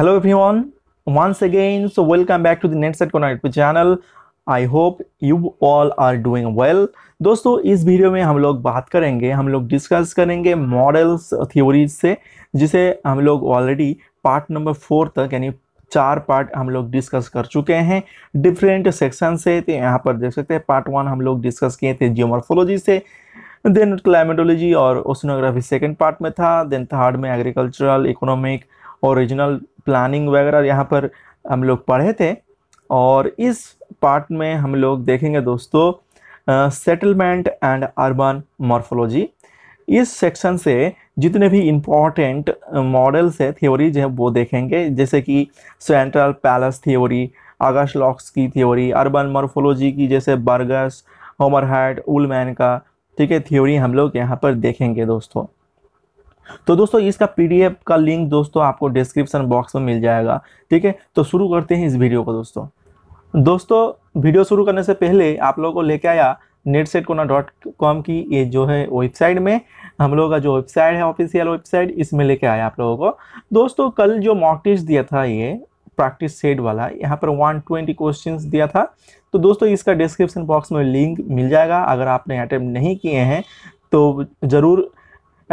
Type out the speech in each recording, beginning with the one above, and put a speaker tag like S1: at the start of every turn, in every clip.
S1: hello everyone once again so welcome back to the netset connect channel I hope you all are doing well दोस्तों इस video में हम लोग बात करेंगे हम लोग डिस्कस करेंगे मॉडल्स थ्योरीज से जिसे हम लोग ऑलरेडी पार्ट नंबर फोर तक यानी चार पार्ट हम लोग डिस्कस कर चुके हैं डिफरेंट सेक्शन से तो यहाँ पर देख सकते हैं पार्ट वन हम लोग डिस्कस किए थे जियोमॉर्फोलॉजी से देन क्लाइमेटोलॉजी और ओसनोग्राफी सेकेंड पार्ट में था देन थर्ड में एग्रीकल्चरल इकोनॉमिक और रीजनल प्लानिंग वगैरह यहाँ पर हम लोग पढ़े थे और इस पार्ट में हम लोग देखेंगे दोस्तों सेटलमेंट एंड अर्बन मॉर्फोलॉजी इस सेक्शन से जितने भी इम्पॉर्टेंट मॉडल्स है थ्योरीज हैं वो देखेंगे जैसे कि सेंट्रल पैलेस थ्योरी आगस लॉक्स की थ्योरी अर्बन मॉर्फोलॉजी की जैसे बर्गस होमरहैड उलमैन का ठीक है थ्योरी हम लोग यहाँ पर देखेंगे दोस्तों तो दोस्तों इसका पीडीएफ का लिंक दोस्तों आपको डिस्क्रिप्शन बॉक्स में मिल जाएगा ठीक है तो शुरू करते हैं इस वीडियो को दोस्तों दोस्तों वीडियो शुरू करने से पहले आप लोगों को लेके आया नेट सेट कोना डॉट कॉम की ये जो है वेबसाइट में हम लोगों का जो वेबसाइट है ऑफिशियल वेबसाइट इसमें लेके आया आप लोगों को दोस्तों कल जो मॉक टेस्ट दिया था ये प्रैक्टिस सेट वाला यहाँ पर 120 क्वेश्चन दिया था तो दोस्तों इसका डिस्क्रिप्शन बॉक्स में लिंक मिल जाएगा अगर आपने अटैम्प्ट नहीं किए हैं तो ज़रूर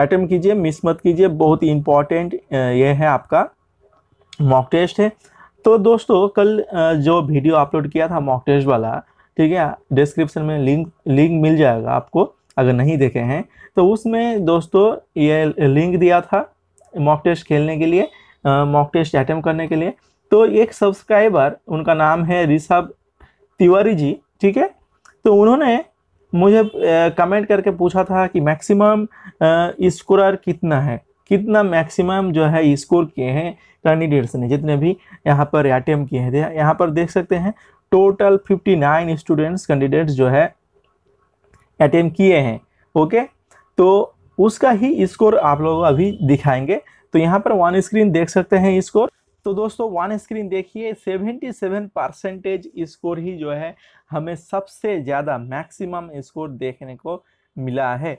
S1: अटैम्प कीजिए मिस मत कीजिए बहुत ही इम्पॉर्टेंट ये है आपका मॉक टेस्ट है तो दोस्तों कल जो वीडियो अपलोड किया था मॉक टेस्ट वाला ठीक है डिस्क्रिप्शन में लिंक लिंक मिल जाएगा आपको अगर नहीं देखे हैं तो उसमें दोस्तों ये लिंक दिया था मॉक टेस्ट खेलने के लिए मॉक टेस्ट अटैम्प करने के लिए तो एक सब्सक्राइबर उनका नाम है ऋषभ तिवारी जी ठीक है तो उन्होंने मुझे कमेंट करके पूछा था कि मैक्सिमम स्कोरर कितना है कितना मैक्सिमम जो है स्कोर किए हैं कैंडिडेट्स ने जितने भी यहाँ पर अटैम्प किए हैं यहाँ पर देख सकते हैं टोटल 59 स्टूडेंट्स कैंडिडेट्स जो है अटैम्प किए हैं ओके तो उसका ही स्कोर आप लोग अभी दिखाएंगे तो यहाँ पर वन स्क्रीन देख सकते हैं स्कोर तो दोस्तों वन स्क्रीन देखिए 77 परसेंटेज स्कोर ही जो है हमें सबसे ज़्यादा मैक्सिमम स्कोर देखने को मिला है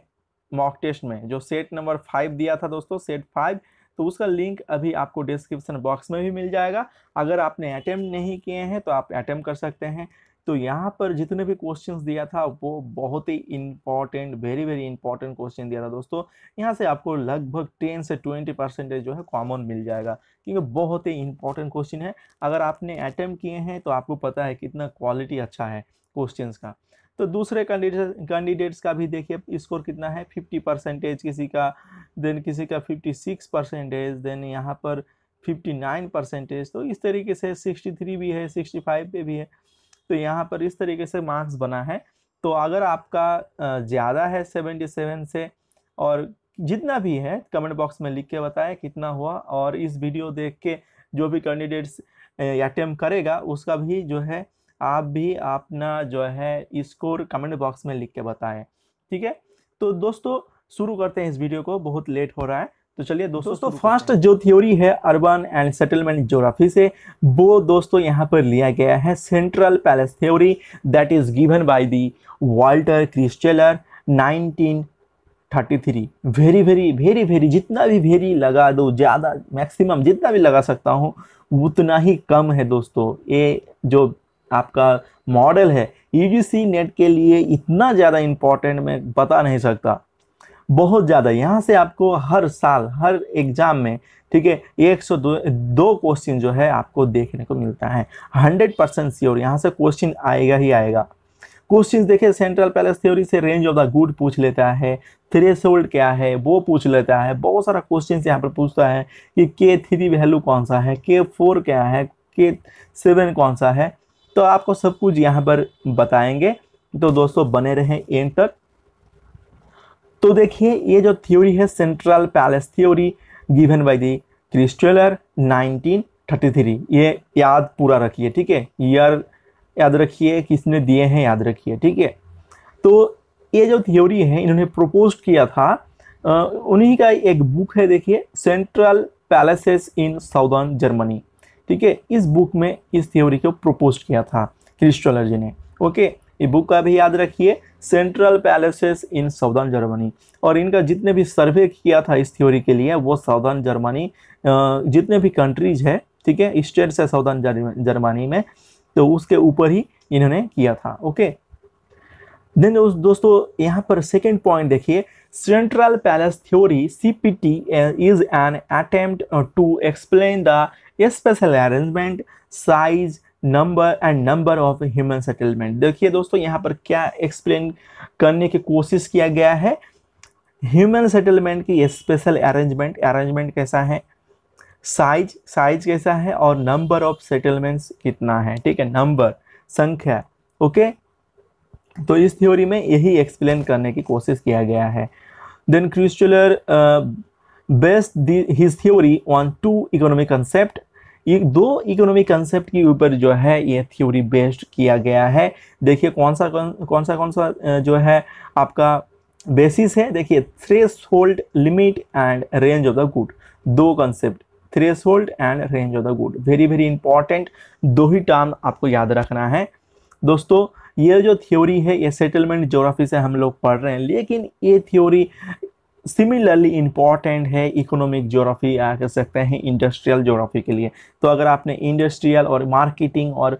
S1: मॉक टेस्ट में जो सेट नंबर फाइव दिया था दोस्तों सेट फाइव तो उसका लिंक अभी आपको डिस्क्रिप्शन बॉक्स में भी मिल जाएगा अगर आपने अटैम्प्ट नहीं किए हैं तो आप अटैम्प्ट कर सकते हैं तो यहाँ पर जितने भी क्वेश्चन दिया था वो बहुत ही important very very important question दिया था दोस्तों यहाँ से आपको लगभग टेन से ट्वेंटी परसेंटेज जो है कॉमन मिल जाएगा क्योंकि बहुत ही इंपॉर्टेंट क्वेश्चन है अगर आपने अटैम्प्ट किए हैं तो आपको पता है कितना क्वालिटी अच्छा है क्वेश्चन का तो दूसरे कैंडिडेट्स का भी देखिए स्कोर कितना है फिफ्टी परसेंटेज किसी का देन किसी का फिफ्टी सिक्स परसेंटेज देन यहाँ पर फिफ्टी नाइन परसेंटेज तो इस तरीके से सिक्सटी थ्री भी है सिक्सटी फाइव पे भी है तो यहाँ पर इस तरीके से मार्क्स बना है तो अगर आपका ज़्यादा है सेवेंटी सेवन से और जितना भी है कमेंट बॉक्स में लिख के बताएं कितना हुआ और इस वीडियो देख के जो भी कैंडिडेट्स अटैम्प करेगा उसका भी जो है आप भी अपना जो है स्कोर कमेंट बॉक्स में लिख के बताएं ठीक है तो दोस्तों शुरू करते हैं इस वीडियो को बहुत लेट हो रहा है तो चलिए दोस्तों दोस्तों फर्स्ट जो थ्योरी है अर्बन एंड सेटलमेंट जोग्राफी से वो दोस्तों यहाँ पर लिया गया है central place theory that is given by the Walter Christaller 1933 very very very very जितना भी वेरी लगा दो ज़्यादा मैक्सिमम जितना भी लगा सकता हूँ उतना ही कम है दोस्तों ये जो आपका मॉडल है यू e नेट के लिए इतना ज़्यादा इम्पोर्टेंट मैं बता नहीं सकता बहुत ज़्यादा यहाँ से आपको हर साल हर एग्ज़ाम में ठीक है एक सौ दो, दो क्वेश्चन जो है आपको देखने को मिलता है हंड्रेड परसेंट श्योर यहाँ से क्वेश्चन आएगा ही आएगा क्वेश्चन देखिए सेंट्रल पैलेस थ्योरी से रेंज ऑफ द गुड पूछ लेता है थ्रेस क्या है वो पूछ लेता है बहुत सारा क्वेश्चन यहाँ पर पूछता है कि के थ्री वैल्यू कौन सा है के फोर क्या है के सेवन कौन सा है तो आपको सब कुछ यहाँ पर बताएंगे तो दोस्तों बने रहें एंड तक तो देखिए ये जो थ्योरी है central place theory given by the Christaller 1933 ये याद पूरा रखिए ठीक है ईयर याद रखिए किसने दिए हैं याद रखिए ठीक है तो ये जो थ्योरी है इन्होंने प्रपोज किया था उन्हीं का एक बुक है देखिए central places in southern Germany ठीक है इस बुक में इस थ्योरी को प्रपोज किया था क्रिस्टोलर जी ने ओके ये बुक का भी याद रखिए central places in southern Germany और इनका जितने भी सर्वे किया था इस थ्योरी के लिए वो साउदर्न जर्मनी जितने भी कंट्रीज है ठीक है स्टेट्स है साउदर्न जर्मनी में तो उसके ऊपर ही इन्होंने किया था ओके देन दोस्तों यहाँ पर सेकेंड पॉइंट देखिए central place theory C P T is an attempt to explain the spatial arrangement size number and number of human settlement देखिए दोस्तों यहाँ पर क्या एक्सप्लेन करने की कोशिश किया गया है ह्यूमन सेटलमेंट की स्पेशल अरेंजमेंट अरेंजमेंट कैसा है साइज साइज कैसा है और नंबर ऑफ सेटलमेंट्स कितना है ठीक है नंबर संख्या ओके तो इस थ्योरी में यही एक्सप्लेन करने की कोशिश किया गया है then Christaller based his theory on two economic concept ये दो इकोनॉमिक कंसेप्ट के ऊपर जो है ये थ्योरी बेस्ड किया गया है देखिए कौन सा कौन, कौन सा कौन सा जो है आपका बेसिस है देखिए threshold limit and range of the good दो concept threshold and range of the good very very important दो ही टर्म आपको याद रखना है दोस्तों ये जो थ्योरी है ये सेटलमेंट जोग्राफी से हम लोग पढ़ रहे हैं लेकिन ये थ्योरी सिमिलरली इम्पॉर्टेंट है इकोनॉमिक जोग्राफी कह सकते हैं इंडस्ट्रियल जोग्राफी के लिए तो अगर आपने इंडस्ट्रियल और मार्केटिंग और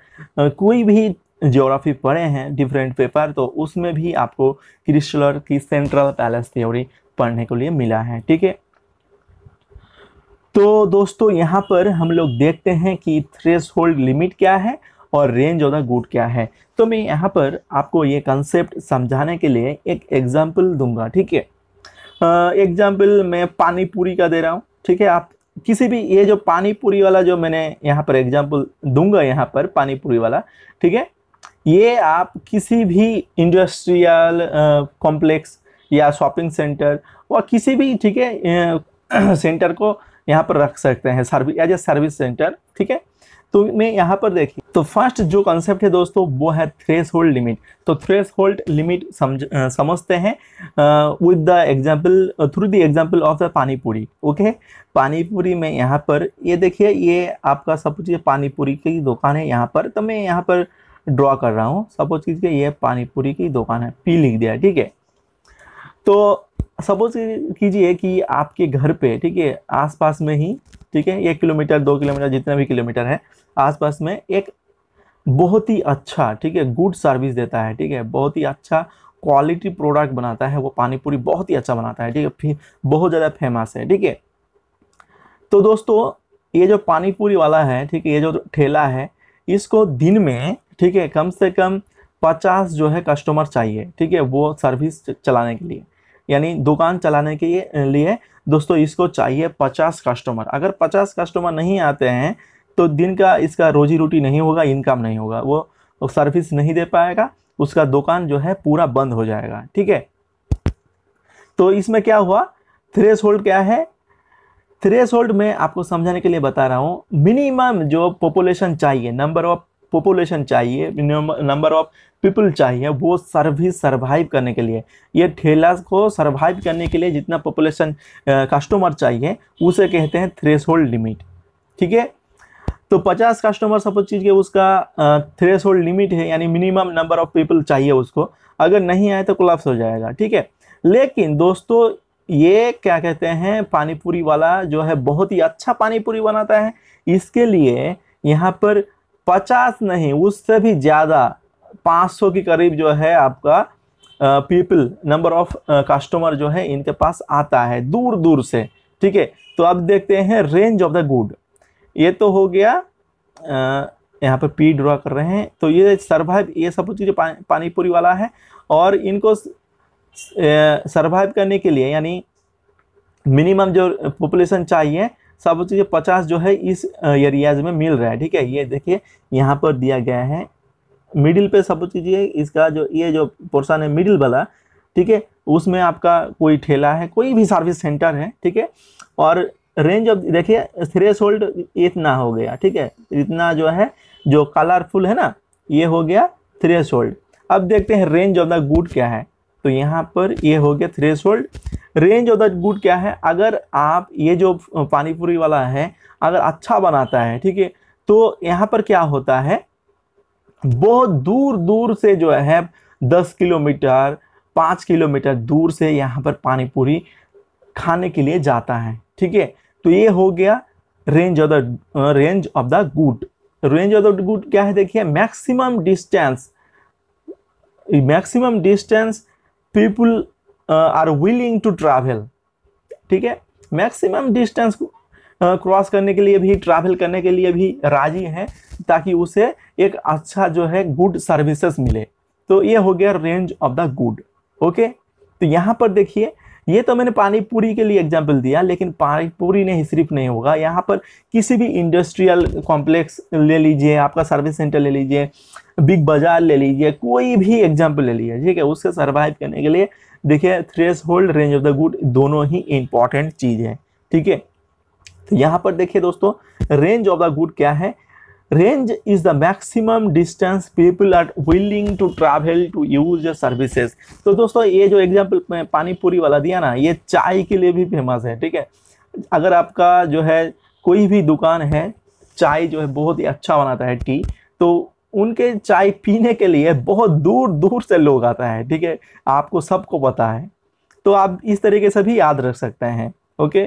S1: कोई भी ज्योग्राफी पढ़े हैं डिफरेंट पेपर तो उसमें भी आपको क्रिस्टलर की सेंट्रल पैलेस थ्योरी पढ़ने के लिए मिला है ठीक है तो दोस्तों यहाँ पर हम लोग देखते हैं कि थ्रेस होल्ड लिमिट क्या है और रेंज ऑफ द गुड क्या है तो मैं यहाँ पर आपको ये कंसेप्ट समझाने के लिए एक एग्जाम्पल दूंगा ठीक है एग्जाम्पल मैं पानी पूरी का दे रहा हूँ ठीक है आप किसी भी ये जो पानी पूरी वाला जो मैंने यहाँ पर एग्जाम्पल दूंगा यहाँ पर पानी पूरी वाला ठीक है ये आप किसी भी इंडस्ट्रियल कॉम्प्लेक्स या शॉपिंग सेंटर व किसी भी ठीक है सेंटर को यहाँ पर रख सकते हैं service as a service centre ठीक है तो मैं यहाँ पर देखिए तो फर्स्ट जो कॉन्सेप्ट है दोस्तों वो है थ्रेस होल्ड लिमिट तो थ्रेस होल्ड लिमिट समझ समझते हैं with the example through the example of the panipuri okay panipuri में यहाँ पर ये देखिए ये आपका सपोज ये पानीपुरी की दुकान है यहाँ पर तो मैं यहाँ पर ड्रॉ कर रहा हूँ सपोज कीजिए ये पानीपुरी की दुकान है पी लिख दिया ठीक है तो सपोज कीजिए कि आपके घर पे ठीक है आसपास में ही ठीक है एक किलोमीटर दो किलोमीटर जितना भी किलोमीटर है आसपास में एक बहुत ही अच्छा ठीक है गुड सर्विस देता है ठीक है बहुत ही अच्छा क्वालिटी प्रोडक्ट बनाता है वो पानीपुरी बहुत ही अच्छा बनाता है ठीक है बहुत ज़्यादा फेमस है ठीक है तो दोस्तों ये जो पानीपुरी वाला है ठीक है ये जो ठेला है इसको दिन में ठीक है कम से कम पचास जो है कस्टमर चाहिए ठीक है वो सर्विस चलाने के लिए यानी दुकान चलाने के लिए दोस्तों इसको चाहिए पचास कस्टमर अगर पचास कस्टमर नहीं आते हैं तो दिन का इसका रोजी रोटी नहीं होगा इनकम नहीं होगा वो सर्विस नहीं दे पाएगा उसका दुकान जो है पूरा बंद हो जाएगा ठीक है तो इसमें क्या हुआ थ्रेस होल्ड क्या है थ्रेस होल्ड में आपको समझाने के लिए बता रहा हूँ मिनिमम जो पॉपुलेशन चाहिए नंबर ऑफ पॉपुलेशन चाहिए नंबर ऑफ पीपल चाहिए वो सर्विस सर्वाइव करने के लिए ये ठेला को सर्वाइव करने के लिए जितना पॉपुलेशन कस्टमर चाहिए उसे कहते हैं थ्रेस लिमिट ठीक है तो 50 कस्टमर सपोज चीज के उसका थ्रेस लिमिट है यानी मिनिमम नंबर ऑफ पीपल चाहिए उसको अगर नहीं आए तो कोलाप्स हो जाएगा ठीक है लेकिन दोस्तों ये क्या कहते हैं पानीपुरी वाला जो है बहुत ही अच्छा पानीपुरी बनाता है इसके लिए यहाँ पर पचास नहीं उससे भी ज़्यादा 500 के करीब जो है आपका पीपल नंबर ऑफ कस्टमर जो है इनके पास आता है दूर दूर से ठीक है तो अब देखते हैं रेंज ऑफ द गुड ये तो हो गया आ, यहाँ पर पी ड्रॉ कर रहे हैं तो ये सर्वाइव ये सब कुछ जो पा, पानीपुरी वाला है और इनको सर्वाइव करने के लिए यानी मिनिमम जो पॉपुलेशन चाहिए सब चीज़ें पचास जो है इस एरियाज में मिल रहा है ठीक है ये देखिए यहाँ पर दिया गया है मिडिल पे सब चीज़ें इसका जो ये जो पोर्सन है मिडिल वाला ठीक है उसमें आपका कोई ठेला है कोई भी सर्विस सेंटर है ठीक है और रेंज ऑफ देखिए थ्रेस होल्ड इतना हो गया ठीक है इतना जो है जो कलरफुल है ना ये हो गया थ्रेस होल्ड अब देखते हैं रेंज ऑफ द गुड क्या है तो यहाँ पर ये हो गया threshold range of the good क्या है अगर आप ये जो पानीपुरी वाला है अगर अच्छा बनाता है ठीक है तो यहाँ पर क्या होता है बहुत दूर दूर से जो है दस किलोमीटर पाँच किलोमीटर दूर से यहाँ पर पानीपुरी खाने के लिए जाता है ठीक है तो ये हो गया range of the range of the good range of the good क्या है देखिए maximum distance maximum distance people are willing to travel ठीक है मैक्सिमम डिस्टेंस क्रॉस करने के लिए भी ट्रैवल करने के लिए भी राजी हैं ताकि उसे एक अच्छा जो है गुड सर्विसेज मिले तो ये हो गया range of the good okay तो यहाँ पर देखिए ये तो मैंने पानी पूरी के लिए एग्जाम्पल दिया लेकिन पानी पूरी नहीं सिर्फ नहीं होगा यहाँ पर किसी भी इंडस्ट्रियल कॉम्प्लेक्स ले लीजिए आपका सर्विस सेंटर ले लीजिए बिग बाजार ले लीजिए कोई भी एग्जाम्पल ले लीजिए ठीक है उसके सर्वाइव करने के लिए देखिए threshold range of the good दोनों ही इंपॉर्टेंट चीज़ है ठीक है तो यहाँ पर देखिए दोस्तों रेंज ऑफ द गुड क्या है range is the maximum distance people are willing to travel to use services तो दोस्तों ये जो एग्जाम्पल मैं वाला दिया ना ये चाय के लिए भी फेमस है ठीक है अगर आपका जो है कोई भी दुकान है चाय जो है बहुत ही अच्छा बनाता है टी तो उनके चाय पीने के लिए बहुत दूर दूर से लोग आता है ठीक है आपको सबको पता है तो आप इस तरीके से भी याद रख सकते हैं ओके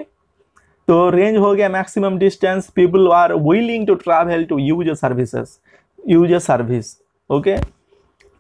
S1: तो रेंज हो गया maximum distance people are willing to travel to use a services use a service okay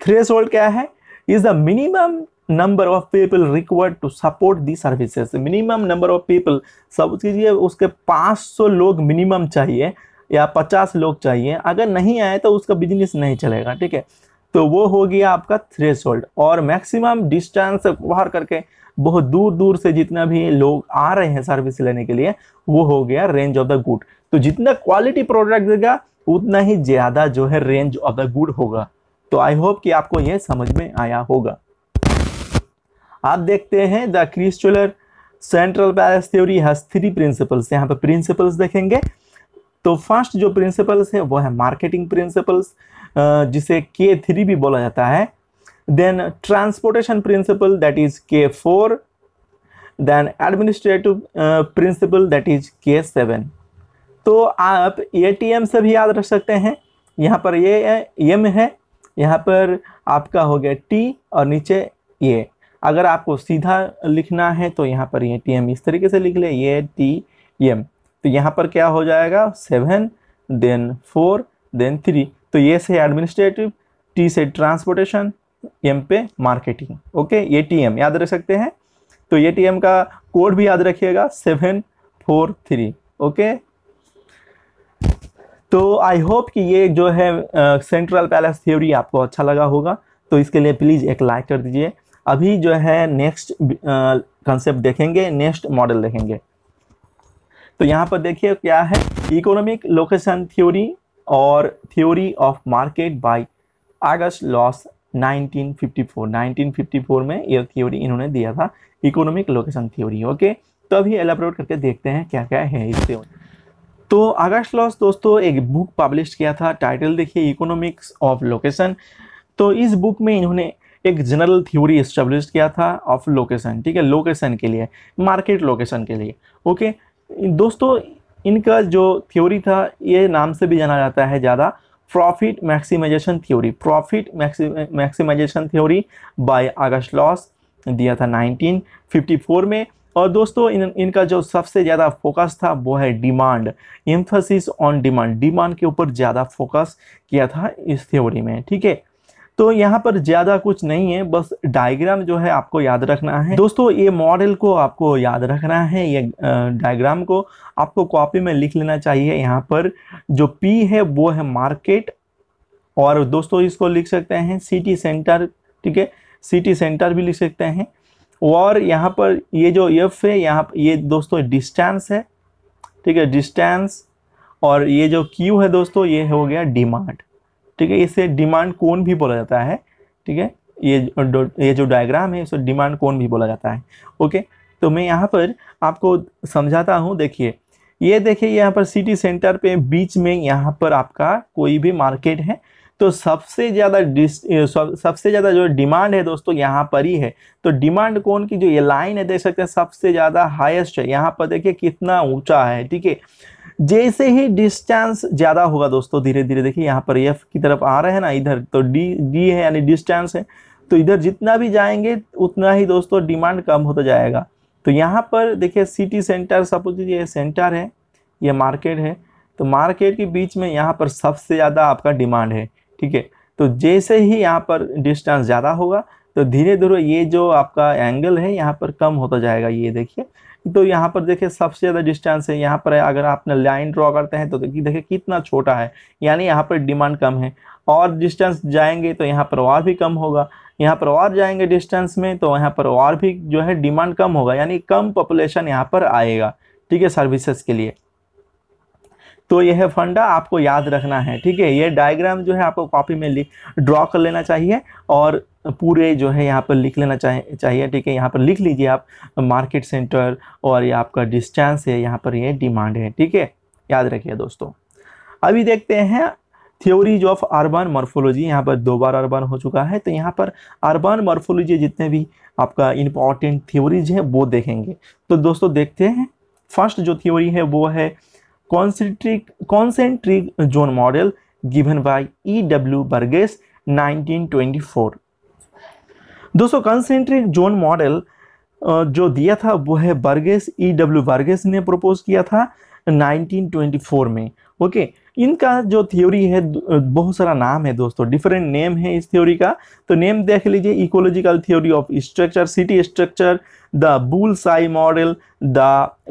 S1: threshold क्या है is the minimum number of people required to support the services minimum number of people सब कीजिए उसके 500 लोग minimum चाहिए या पचास लोग चाहिए अगर नहीं आए तो उसका बिजनेस नहीं चलेगा ठीक है तो वो हो गया आपका थ्रेश और मैक्सिमम डिस्टेंस बाहर करके बहुत दूर दूर से जितना भी लोग आ रहे हैं सर्विस लेने के लिए वो हो गया रेंज ऑफ द गुड तो जितना क्वालिटी प्रोडक्ट देगा उतना ही ज़्यादा जो है रेंज ऑफ द गुड होगा तो आई होप कि आपको यह समझ में आया होगा आप देखते हैं the Christaller central place theory has three principles यहाँ पे प्रिंसिपल्स देखेंगे तो फर्स्ट जो प्रिंसिपल्स है वो है मार्केटिंग प्रिंसिपल्स जिसे के थ्री भी बोला जाता है then transportation principle that is K four then administrative principle that is K seven तो आप ए टी एम से भी याद रख सकते हैं यहाँ पर ये एम है यहाँ पर आपका हो गया टी और नीचे ए अगर आपको सीधा लिखना है तो यहाँ पर ए टी एम इस तरीके से लिख ले ए टी एम तो यहाँ पर क्या हो जाएगा seven then four then three तो ये से एडमिनिस्ट्रेटिव टी से ट्रांसपोर्टेशन एम पे marketing okay A T M याद रख सकते हैं तो ए टी एम का कोड भी याद रखिएगा सेवन फोर थ्री ओके तो आई होप कि ये जो है सेंट्रल पैलेस थ्योरी आपको अच्छा लगा होगा तो इसके लिए प्लीज़ एक लाइक कर दीजिए अभी जो है नेक्स्ट कंसेप्ट देखेंगे नेक्स्ट मॉडल देखेंगे तो यहाँ पर देखिए क्या है इकोनॉमिक लोकेशन थ्योरी और theory of market by August Losch 1954 1954 में ये थ्योरी इन्होंने दिया था इकोनॉमिक लोकेशन थ्योरी ओके तो अभी एलाबोरेट करके देखते हैं क्या क्या है इस थ्योरी तो अगस्ट लॉस दोस्तों एक बुक पब्लिश किया था टाइटल देखिए इकोनॉमिक्स ऑफ लोकेशन तो इस बुक में इन्होंने एक जनरल थ्योरी इस्टेब्लिश किया था ऑफ लोकेशन ठीक है लोकेशन के लिए मार्केट लोकेशन के लिए ओके दोस्तों इनका जो थ्योरी था ये नाम से भी जाना जाता है ज़्यादा profit maximization theory profit maximization theory by August Losch दिया था 1954 में और दोस्तों इन इनका जो सबसे ज़्यादा फोकस था वो है demand emphasis on demand demand के ऊपर ज़्यादा फोकस किया था इस थ्योरी में ठीक है तो यहाँ पर ज़्यादा कुछ नहीं है बस डायग्राम जो है आपको याद रखना है दोस्तों ये मॉडल को आपको याद रखना है ये डायग्राम को आपको कॉपी में लिख लेना चाहिए यहाँ पर जो पी है वो है मार्केट और दोस्तों इसको लिख सकते हैं सिटी सेंटर ठीक है सिटी सेंटर भी लिख सकते हैं और यहाँ पर ये जो एफ है यहाँ ये दोस्तों डिस्टेंस है ठीक है डिस्टेंस और ये जो क्यू है दोस्तों ये हो गया डिमांड ठीक है इसे डिमांड कौन भी बोला जाता है ठीक है ये ये जो डायग्राम है इसे डिमांड कौन भी बोला जाता है ओके तो मैं यहाँ पर आपको समझाता हूँ देखिए ये देखिए यहाँ पर सिटी सेंटर पे बीच में यहाँ पर आपका कोई भी मार्केट है तो सबसे ज़्यादा सबसे ज़्यादा जो डिमांड है दोस्तों यहाँ पर ही है तो डिमांड कौन की जो ये लाइन है देख सकते हैं सबसे ज़्यादा हाईएस्ट है यहाँ पर देखिए कितना ऊंचा है ठीक है जैसे ही डिस्टेंस ज़्यादा होगा दोस्तों धीरे धीरे देखिए यहाँ पर एफ की तरफ आ रहे हैं ना इधर तो डी डी है यानी डिस्टेंस है तो इधर जितना भी जाएंगे उतना ही दोस्तों डिमांड कम होता जाएगा तो यहाँ पर देखिए सिटी सेंटर सपोज ये सेंटर है ये मार्केट है तो मार्केट के बीच में यहाँ पर सबसे ज़्यादा आपका डिमांड है ठीक है तो जैसे ही यहाँ पर डिस्टेंस ज़्यादा होगा तो धीरे धीरे ये जो आपका एंगल है यहाँ पर कम होता जाएगा ये देखिए तो यहाँ पर देखिए सबसे ज़्यादा डिस्टेंस है यहाँ पर है अगर आप लाइन ड्रॉ करते हैं तो देखिए कितना छोटा है यानी यहाँ पर डिमांड कम है और डिस्टेंस जाएंगे तो यहाँ पर और भी कम होगा यहाँ पर और जाएंगे डिस्टेंस में तो यहाँ पर और भी जो है डिमांड कम होगा यानी कम पॉपुलेशन यहाँ पर आएगा ठीक है सर्विसेज के लिए तो यह फंडा आपको याद रखना है ठीक है ये डायग्राम जो है आपको कॉपी में ड्रॉ कर लेना चाहिए और पूरे जो है यहाँ पर लिख लेना चाहे चाहिए ठीक है यहाँ पर लिख लीजिए आप मार्केट सेंटर और ये आपका डिस्टेंस है यहाँ पर ये डिमांड है ठीक है याद रखिए दोस्तों अभी देखते हैं थ्योरीज ऑफ अर्बन मॉर्फोलॉजी यहाँ पर दो बार अर्बन हो चुका है तो यहाँ पर अर्बन मॉर्फोलॉजी जितने भी आपका इम्पॉर्टेंट थ्योरीज है वो देखेंगे तो दोस्तों देखते हैं फर्स्ट जो थ्योरी है वो है concentric concentric zone model given by E W Burgess 1924 दोस्तों कंसेंट्रिक जोन मॉडल जो दिया था वो है Burgess E e W Burgess ने प्रपोज किया था 1924 में ओके इनका जो थ्योरी है बहुत सारा नाम है दोस्तों डिफरेंट नेम है इस थ्योरी का तो नेम देख लीजिए ecological theory of structure city structure the bull's eye model the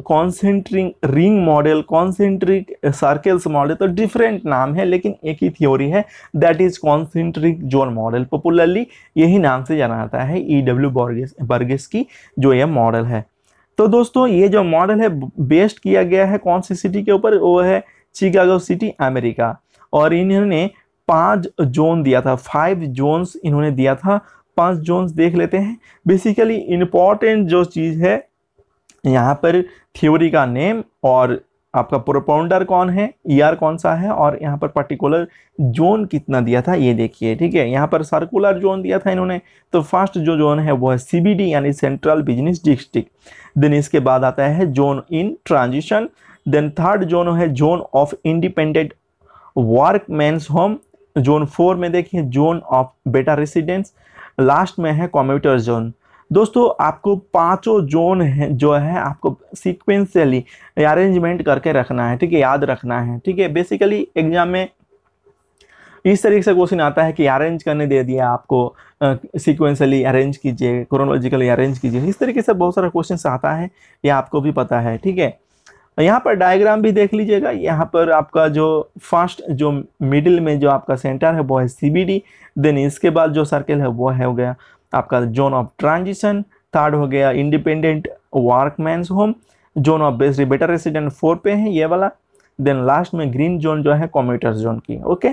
S1: concentric ring model concentric circles model तो डिफरेंट नाम है लेकिन एक ही थ्योरी है that is concentric zone model popularly यही नाम से जाना जाता है ई डब्ल्यू बर्गेस बर्गेस की जो यह मॉडल है तो दोस्तों ये जो मॉडल है बेस्ड किया गया है कौन सी सिटी के ऊपर वो है चिकागो सिटी अमेरिका और इन्होंने पाँच जोन दिया था फाइव जोन्स इन्होंने दिया था पांच जोन्स देख लेते हैं बेसिकली इम्पॉर्टेंट जो चीज़ है यहाँ पर थ्योरी का नेम और आपका प्रोपाउंडर कौन है ईआर e कौन सा है और यहाँ पर पर्टिकुलर जोन कितना दिया था ये देखिए ठीक है यहाँ पर सर्कुलर जोन दिया था इन्होंने तो फर्स्ट जो जोन है वो है सीबीडी यानी सेंट्रल बिजनेस डिस्ट्रिक्ट देन इसके बाद आता है zone in transition then third zone है zone of independent workmen's home zone four में देखिए zone of better residence last में है कॉम्यूटर जोन दोस्तों आपको पांचों जोन है जो है आपको सिक्वेंसली अरेंजमेंट करके रखना है ठीक है याद रखना है ठीक है बेसिकली एग्जाम में इस तरीके से क्वेश्चन आता है कि अरेंज करने दे दिया आपको सिक्वेंसली अरेंज कीजिए क्रोनोलॉजिकली अरेंज कीजिए इस तरीके से बहुत सारा क्वेश्चन आता है ये आपको भी पता है ठीक है यहाँ पर डायग्राम भी देख लीजिएगा यहाँ पर आपका जो फर्स्ट जो मिडिल में जो आपका सेंटर है वो है सी देन इसके बाद जो सर्कल है वो है हो गया आपका जोन ऑफ ट्रांजिशन थर्ड हो गया independent workman home zone of best better resident four पे है ये वाला देन लास्ट में ग्रीन जोन जो है कॉम्यूटर जोन की ओके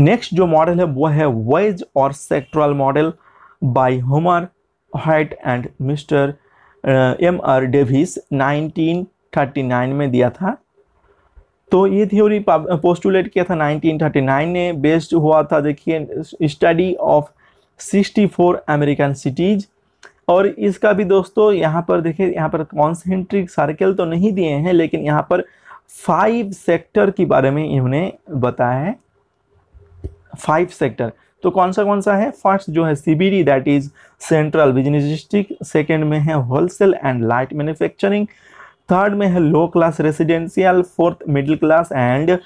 S1: नेक्स्ट जो मॉडल है वो है वेज और sectoral model by Homer Hoyt and mister M R Davis 1939 में दिया था तो ये थ्योरी पोस्टुलेट किया था 1939 ने बेस्ड हुआ था देखिए स्टडी ऑफ 64 अमेरिकन सिटीज और इसका भी दोस्तों यहाँ पर देखिए यहाँ पर कॉन्सेंट्रिक सर्कल तो नहीं दिए हैं लेकिन यहाँ पर फाइव सेक्टर के बारे में इन्होंने बताया है फाइव सेक्टर तो कौन सा कौन सा है फर्स्ट जो है CBD that is central business district second में है wholesale and light manufacturing third में है low class residential fourth middle class and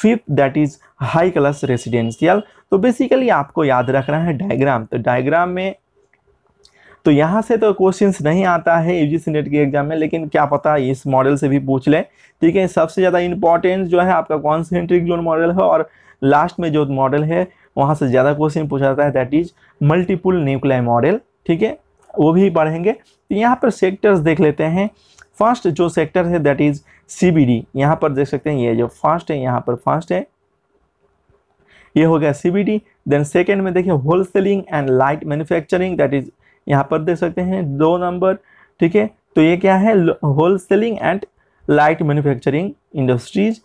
S1: fifth that is high class residential तो बेसिकली आपको याद रखना है डायग्राम तो डायग्राम में तो यहाँ से तो क्वेश्चंस नहीं आता है यू नेट के एग्जाम में लेकिन क्या पता इस मॉडल से भी पूछ लें ठीक है सबसे ज़्यादा इंपॉर्टेंस जो है आपका कॉन्सेंट्रिक जोन मॉडल है और लास्ट में जो मॉडल है वहाँ से ज़्यादा क्वेश्चन पूछा जाता है that is multiple nuclear model ठीक है वो भी पढ़ेंगे तो यहाँ पर सेक्टर्स देख लेते हैं फर्स्ट जो सेक्टर है that is C B D यहाँ पर देख सकते हैं ये जो फर्स्ट है यहाँ पर फर्स्ट है ये हो गया C B D then second में देखिए selling and light manufacturing that is यहाँ पर देख सकते हैं दो नंबर ठीक है तो ये क्या है selling and light manufacturing industries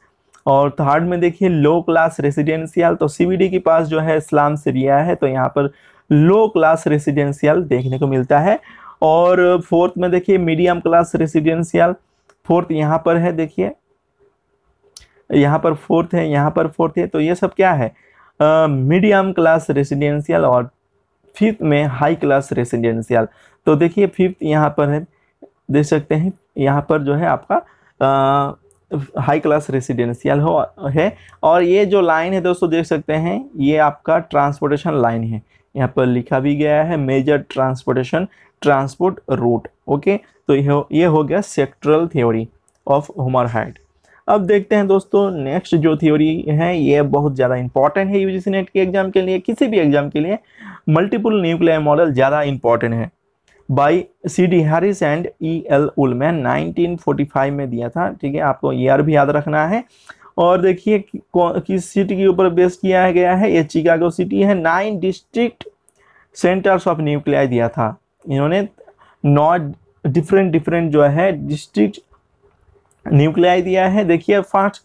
S1: और थर्ड तो में देखिए लो क्लास रेसिडेंशियल तो सीबीडी के पास जो है इस्लाम सीरिया है तो यहाँ पर लो क्लास रेसिडेंशियल देखने को मिलता है और फोर्थ में देखिए मीडियम क्लास रेसिडेंशियल फोर्थ यहाँ पर है देखिए यहाँ पर फोर्थ है यहाँ पर फोर्थ है तो ये सब क्या है मीडियम क्लास रेसिडेंशियल और फिफ्थ में हाई क्लास रेसिडेंशियल तो देखिए फिफ्थ यहाँ पर है देख सकते हैं यहाँ पर जो है आपका हाई क्लास रेसिडेंशियल हो है और ये जो लाइन है दोस्तों देख सकते हैं ये आपका ट्रांसपोर्टेशन लाइन है यहाँ पर लिखा भी गया है major transportation transport route okay तो ये हो, ये हो गया sectoral theory of Homer Hoyt अब देखते हैं दोस्तों नेक्स्ट जो थ्योरी है ये बहुत ज़्यादा इंपॉर्टेंट है यू नेट के एग्जाम के लिए किसी भी एग्जाम के लिए मल्टीपल न्यूक्लियर मॉडल ज़्यादा इंपॉर्टेंट है by C D Harris and E L Ullman 1945 में दिया था ठीक है आपको ईयर e भी याद रखना है और देखिए किस सिटी के ऊपर बेस किया गया है ये चिकागो सिटी है nine district centres of nuclei दिया था इन्होंने नौ डिफरेंट डिफरेंट जो है डिस्ट्रिक्ट न्यूक्लियाई दिया है देखिए फर्स्ट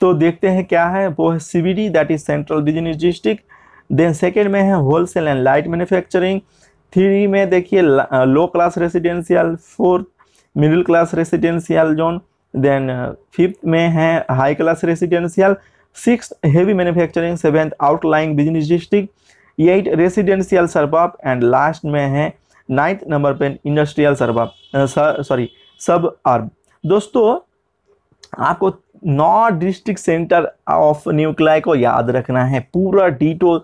S1: तो देखते हैं क्या है वो है C B D that is central business district then second में है wholesale and light manufacturing three में देखिए low class residential fourth middle class residential zone then fifth में है high class residential six heavy manufacturing seventh outlying business district eight residential suburb and last में है ninth number पर industrial suburb sorry suburb दोस्तों आपको नौ district centre of nuclei को याद रखना है पूरा डिटो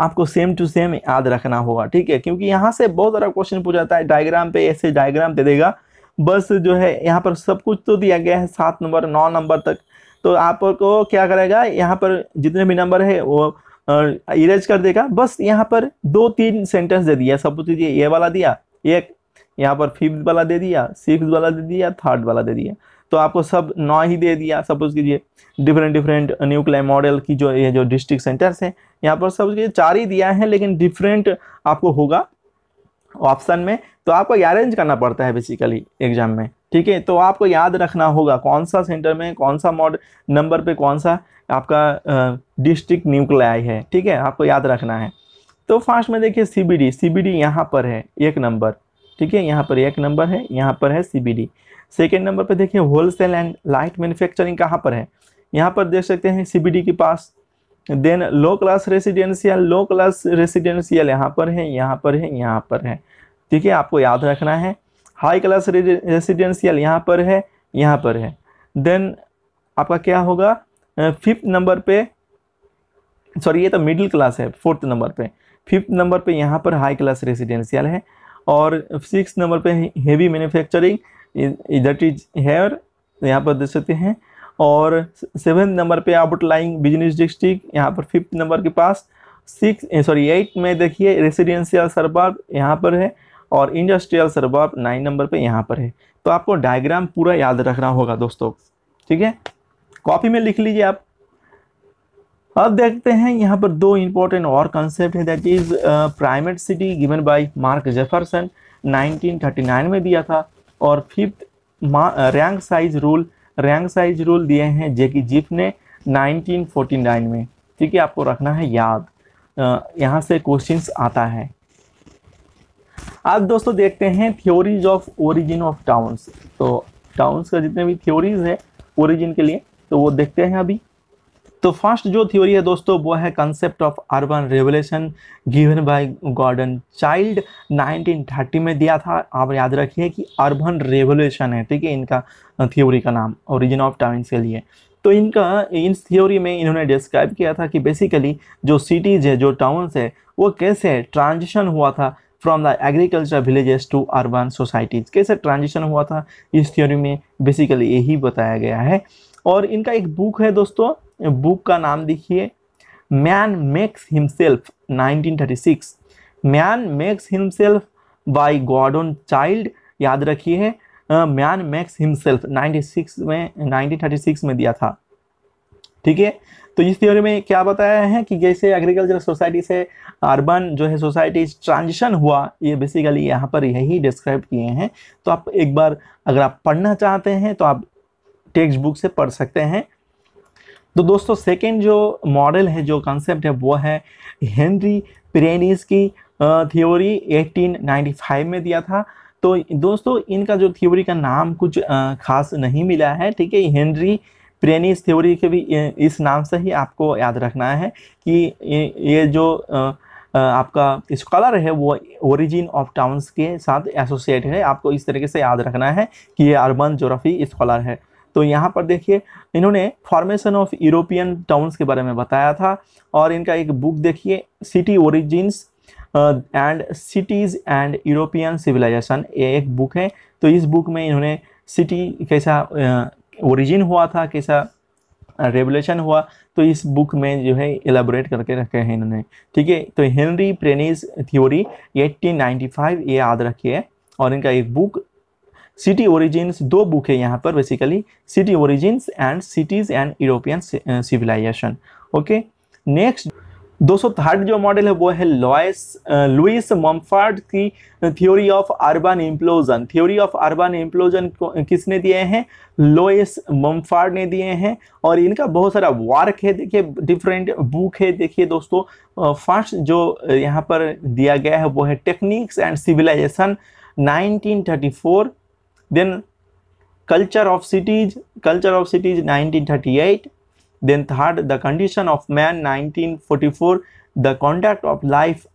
S1: आपको सेम टू सेम याद रखना होगा ठीक है क्योंकि यहाँ से बहुत सारा क्वेश्चन पूछ जाता है डायग्राम पे ऐसे डायग्राम दे देगा बस जो है यहाँ पर सब कुछ तो दिया गया है सात नंबर नौ नंबर तक तो आपको क्या करेगा यहाँ पर जितने भी नंबर है वो इरेज कर देगा बस यहाँ पर दो तीन सेंटेंस दे दिया कुछ कीजिए ये वाला दिया एक यहाँ पर फिफ्थ वाला दे दिया सिक्स वाला दे दिया थर्ड वाला दे दिया तो आपको सब नौ ही दे दिया सपोज कीजिए डिफरेंट डिफरेंट न्यूक्लियर मॉडल की जो ये जो डिस्ट्रिक्ट सेंटर्स हैं यहाँ पर सपोज कीजिए चार ही दिया है लेकिन डिफरेंट आपको होगा ऑप्शन में तो आपको अरेंज करना पड़ता है बेसिकली एग्जाम में ठीक है तो आपको याद रखना होगा कौन सा सेंटर में कौन सा मॉड नंबर पे कौन सा आपका डिस्ट्रिक्ट न्यूक्लियाई है ठीक है आपको याद रखना है तो फर्स्ट में देखिए बी डी यहाँ पर है एक नंबर ठीक है यहाँ पर एक नंबर है यहाँ पर है सीबीडी सेकेंड नंबर पर देखिए होलसेल एंड लाइट मैन्युफैक्चरिंग कहाँ पर है यहाँ पर देख सकते हैं सीबीडी के पास then low class residential low class residential यहाँ पर है यहाँ पर है यहाँ पर है ठीक है आपको याद रखना है हाई क्लास रेसिडेंशियल यहाँ पर है यहाँ पर है देन आपका क्या होगा फिफ्थ नंबर पे सॉरी ये तो मिडिल क्लास है फोर्थ नंबर पे फिफ्थ नंबर पे यहाँ पर हाई क्लास रेसिडेंशियल है और सिक्स नंबर पे heavy manufacturing that is here यहाँ पर देख सकते हैं और सेवन नंबर पे आउटलाइंग बिजनेस डिस्ट्रिक्ट यहाँ पर फिफ्थ नंबर के पास सिक्स सॉरी एट में देखिए रेसिडेंशियल सरबाब यहाँ पर है और इंडस्ट्रियल सरबाब नाइन नंबर पे यहाँ पर है तो आपको डायग्राम पूरा याद रखना होगा दोस्तों ठीक है कॉपी में लिख लीजिए आप अब देखते हैं यहाँ पर दो इंपॉर्टेंट और कंसेप्ट है that is primate city given by Mark Jefferson 1939 में दिया था और fifth rank size rule rank size rule दिए हैं जेकी जिप ने 1949 में ठीक है आपको रखना है याद uh, यहाँ से क्वेश्चंस आता है अब दोस्तों देखते हैं theories of origin of towns तो टाउन्स का जितने भी थ्योरीज है ओरिजिन के लिए तो वो देखते हैं अभी तो फर्स्ट जो थ्योरी है दोस्तों वो है concept of urban revolution given by Gordon Childe 1930 में दिया था आप याद रखिए कि अर्बन रेवोल्यूशन है ठीक है इनका थ्योरी का नाम ओरिजिन ऑफ टाइम के लिए तो इनका इन थ्योरी में इन्होंने डिस्क्राइब किया था कि बेसिकली जो सिटीज़ है जो टाउन्स है वो कैसे ट्रांजिशन हुआ था from the agriculture villages to urban societies कैसे ट्रांजिशन हुआ था इस थ्योरी में बेसिकली यही बताया गया है और इनका एक बुक है दोस्तों बुक का नाम देखिए man makes himself 1936 man makes himself by Gordon Childe याद रखिए मैन मेक्स हिमसेल्फ 96 में 1936 में दिया था ठीक है तो इस थ्योरी में क्या बताया है कि जैसे एग्रीकल्चर सोसाइटी से अर्बन जो है सोसाइटी ट्रांजिशन हुआ ये बेसिकली यहाँ पर यही डिस्क्राइब किए हैं तो आप एक बार अगर आप पढ़ना चाहते हैं तो आप टेक्स्ट बुक से पढ़ सकते हैं तो दोस्तों सेकेंड जो मॉडल है जो कंसेप्ट है वो है हेनरी प्रेनिस की थ्योरी 1895 में दिया था तो दोस्तों इनका जो थ्योरी का नाम कुछ खास नहीं मिला है ठीक है हेनरी प्रेनिस थ्योरी के भी इस नाम से ही आपको याद रखना है कि ये जो आपका स्कॉलर है वो ओरिजिन ऑफ टाउन्स के साथ एसोसिएट है आपको इस तरीके से याद रखना है कि ये अर्बन जोग्राफी स्कॉलर है तो यहाँ पर देखिए इन्होंने फॉर्मेशन ऑफ यूरोपियन टाउन्स के बारे में बताया था और इनका एक बुक देखिए city origins and cities and European civilisation ये एक बुक है तो इस बुक में इन्होंने सिटी कैसा ओरिजिन uh, हुआ था कैसा रेवोल्यूशन uh, हुआ तो इस बुक में जो है एलाबोरेट करके रखे हैं इन्होंने ठीक है तो हेनरी प्रेनिस थ्योरी 1895 ये याद रखिए और इनका एक बुक सिटी ओरिजिन्स दो बुक है यहाँ पर basically city origins and cities and European civilisation okay next दो जो मॉडल है वो है लॉयस लुइस मम्फार्ड की theory of urban implosion theory of urban implosion किसने दिए हैं लोइस मम्फार्ड ने दिए हैं और इनका बहुत सारा वर्क है देखिए डिफरेंट बुक है देखिए दोस्तों फर्स्ट जो यहाँ पर दिया गया है वो है technics and civilisation 1934 then culture of cities culture of cities 1938 then third the condition of man 1944 the conduct of life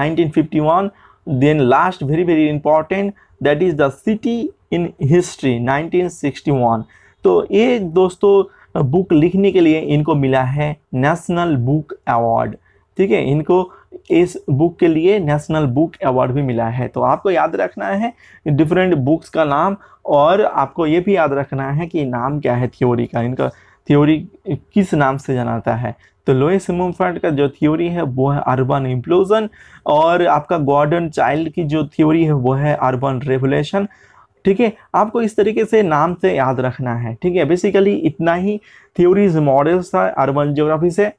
S1: 1951 then last very very important that is the city in history 1961 तो ये दोस्तों book लिखने के लिए इनको मिला है national book award ठीक है इनको इस बुक के लिए नेशनल बुक अवार्ड भी मिला है तो आपको याद रखना है डिफरेंट बुक्स का नाम और आपको ये भी याद रखना है कि नाम क्या है थ्योरी का इनका थ्योरी किस नाम से जानाता है तो लोएस मुमफर्ड का जो थ्योरी है वो है अर्बन इम्प्लोजन और आपका गॉर्डन चाइल्ड की जो थ्योरी है वो है अर्बन रेवलेशन ठीक है आपको इस तरीके से नाम से याद रखना है ठीक है बेसिकली इतना ही थ्योरीज मॉडल्स था अर्बन जियोग्राफी से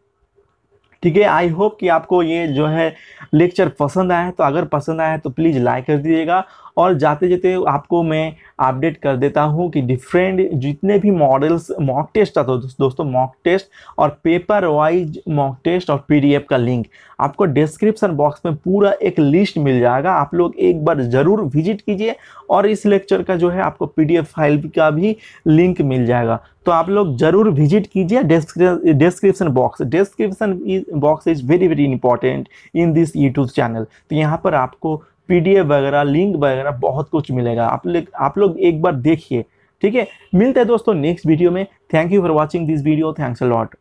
S1: ठीक है आई होप कि आपको ये जो है लेक्चर पसंद आया है तो अगर पसंद आया है तो प्लीज़ लाइक कर दीजिएगा और जाते जाते आपको मैं अपडेट कर देता हूँ कि डिफरेंट जितने भी मॉडल्स मॉक टेस्ट आता हो दोस्तों मॉक टेस्ट और पेपर वाइज मॉक टेस्ट और पीडीएफ का लिंक आपको डिस्क्रिप्शन बॉक्स में पूरा एक लिस्ट मिल जाएगा आप लोग एक बार ज़रूर विजिट कीजिए और इस लेक्चर का जो है आपको पीडीएफ फाइल का भी लिंक मिल जाएगा तो आप लोग ज़रूर विजिट कीजिए description box description box is very very important in this YouTube channel तो यहाँ पर आपको पीडीएफ वगैरह लिंक वगैरह बहुत कुछ मिलेगा आप लोग आप लोग एक बार देखिए ठीक है मिलते हैं दोस्तों नेक्स्ट वीडियो में thank you for watching this video thanks a lot